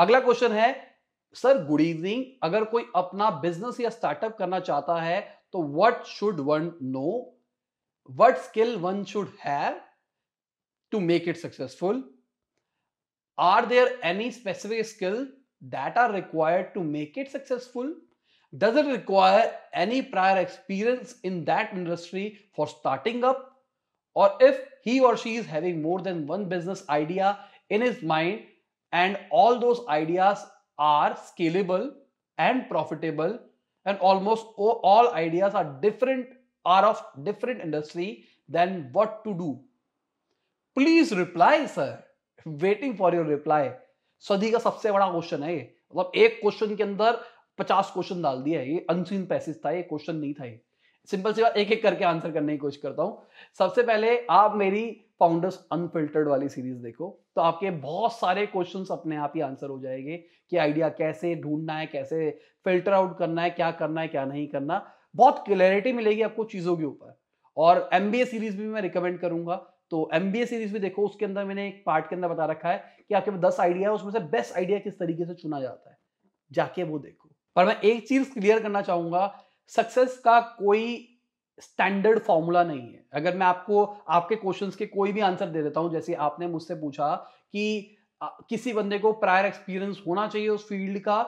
अगला क्वेश्चन है sir good evening अगर कोई अपना बिजनेस या स्टार्टअप करना चाहता है तो what should one know what skill one should have to make it successful are there any specific skill that are required to make it successful does it require any prior experience in that industry for starting up और if he और she is having more than one business idea in his mind and all those ideas are scalable and profitable and almost all ideas are different are of different industry then what to do please reply sir waiting for your reply सदी का सबसे बड़ा question है ये मतलब एक question के अंदर पचास क्वेश्चन डाल दिया है ये अनसीन पैसेज था ये क्वेश्चन नहीं था ये सिंपल सी बात एक एक करके आंसर करने की कोशिश करता हूं सबसे पहले आप मेरी फाउंडर्स अनफिल्टर्ड वाली सीरीज देखो तो आपके बहुत सारे क्वेश्चंस अपने आप ही आंसर हो जाएंगे कि आइडिया कैसे ढूंढना है कैसे फिल्टर आउट करना है क्या करना है क्या नहीं करना बहुत क्लैरिटी मिलेगी आपको चीज़ों के ऊपर और एम सीरीज भी मैं रिकमेंड करूंगा तो एम सीरीज भी देखो उसके अंदर मैंने एक पार्ट के अंदर बता रखा है कि आपके पास दस आइडिया है उसमें से बेस्ट आइडिया किस तरीके से चुना जाता है जाके वो देखो पर मैं एक चीज क्लियर करना चाहूंगा सक्सेस का कोई स्टैंडर्ड फॉर्मूला नहीं है अगर मैं आपको आपके क्वेश्चंस के कोई भी आंसर दे देता हूं जैसे आपने मुझसे पूछा कि किसी बंदे को प्रायर एक्सपीरियंस होना चाहिए उस फील्ड का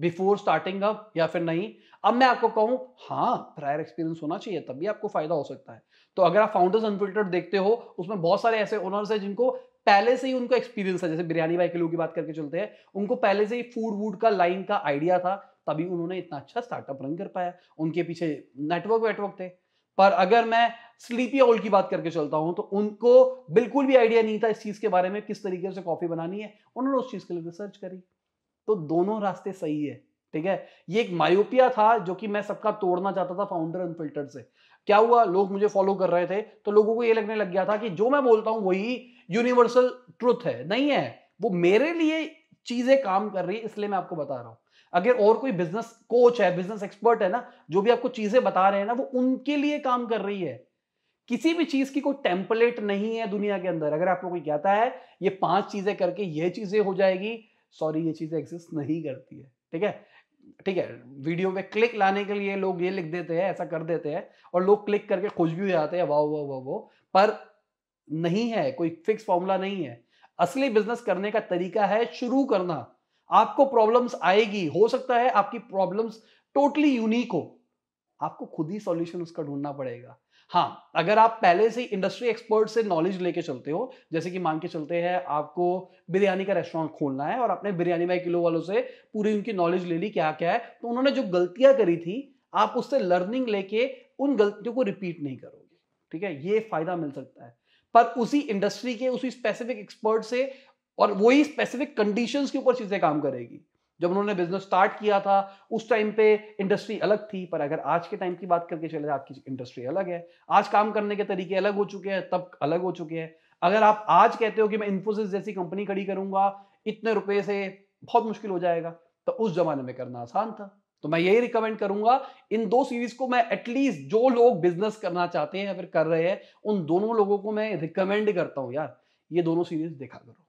बिफोर स्टार्टिंग अप या फिर नहीं अब मैं आपको कहूं हाँ प्रायर एक्सपीरियंस होना चाहिए तब भी आपको फायदा हो सकता है तो अगर आप फाउंडर्स अनफिल्टर्ड देखते हो उसमें बहुत सारे ऐसे ओनर्स हैं जिनको पहले से ही उनको एक्सपीरियंस है जैसे बिरयानी भाई के लोग की बात करके चलते हैं उनको पहले से ही फूड वूड का लाइन का आइडिया था तभी उन्होंने इतना अच्छा स्टार्टअप रन कर पाया उनके पीछे नेटवर्क वेटवर्क थे पर अगर मैं स्लीपी ओल्ड की बात करके चलता हूं तो उनको बिल्कुल भी आइडिया नहीं था इस चीज के बारे में किस तरीके से कॉफी बनानी है उन्होंने उस चीज के लिए रिसर्च करी तो दोनों रास्ते सही है ठीक है ये एक मायोपिया था जो कि मैं सबका तोड़ना चाहता था फाउंडर फिल्टर से क्या हुआ लोग मुझे फॉलो कर रहे थे तो लोगों को ये लगने लग गया था कि जो मैं बोलता हूँ वही यूनिवर्सल ट्रुथ है नहीं है वो मेरे लिए चीजें काम कर रही है इसलिए मैं आपको बता रहा हूं अगर और कोई बिजनेस कोच है बिजनेस एक्सपर्ट है ना जो भी आपको चीजें बता रहे हैं ना वो उनके लिए काम कर रही है किसी भी चीज की कोई टेम्पलेट नहीं है दुनिया के अंदर अगर आपको कोई कहता है ये पांच चीजें करके ये चीजें हो जाएगी सॉरी ये चीजें एग्जिस्ट नहीं करती है ठीक है ठीक है वीडियो में क्लिक लाने के लिए लोग ये लिख देते हैं ऐसा कर देते हैं और लोग क्लिक करके खुश भी हो जाते हैं वाह वाह वाह वो पर नहीं है कोई फिक्स फॉर्मूला नहीं है असली बिजनेस करने का तरीका है शुरू करना आपको प्रॉब्लम्स आएगी हो सकता है आपकी प्रॉब्लम्स टोटली यूनिक हो आपको खुद ही सॉल्यूशन उसका ढूंढना पड़ेगा हाँ अगर आप पहले से इंडस्ट्री एक्सपर्ट से नॉलेज लेके चलते हो जैसे कि मान के चलते हैं आपको बिरयानी का रेस्टोरेंट खोलना है और आपने बिरयानी बाई किलो वालों से पूरी उनकी नॉलेज ले ली क्या क्या है तो उन्होंने जो गलतियां करी थी आप उससे लर्निंग लेके उन गलतियों को रिपीट नहीं करोगे ठीक है ये फायदा मिल सकता है पर उसी इंडस्ट्री के उसी स्पेसिफिक एक्सपर्ट से और वही स्पेसिफिक कंडीशंस के ऊपर चीजें काम करेगी जब उन्होंने बिजनेस स्टार्ट किया था उस टाइम पे इंडस्ट्री अलग थी पर अगर आज के टाइम की बात करके चले जाए आपकी इंडस्ट्री अलग है आज काम करने के तरीके अलग हो चुके हैं तब अलग हो चुके हैं अगर आप आज कहते हो कि मैं इन्फोसिस जैसी कंपनी खड़ी करूंगा इतने रुपए से बहुत मुश्किल हो जाएगा तो उस जमाने में करना आसान था तो मैं यही रिकमेंड करूंगा इन दो सीरीज को मैं एटलीस्ट जो लोग बिजनेस करना चाहते हैं या फिर कर रहे हैं उन दोनों लोगों को मैं रिकमेंड करता हूं यार ये दोनों सीरीज देखा करो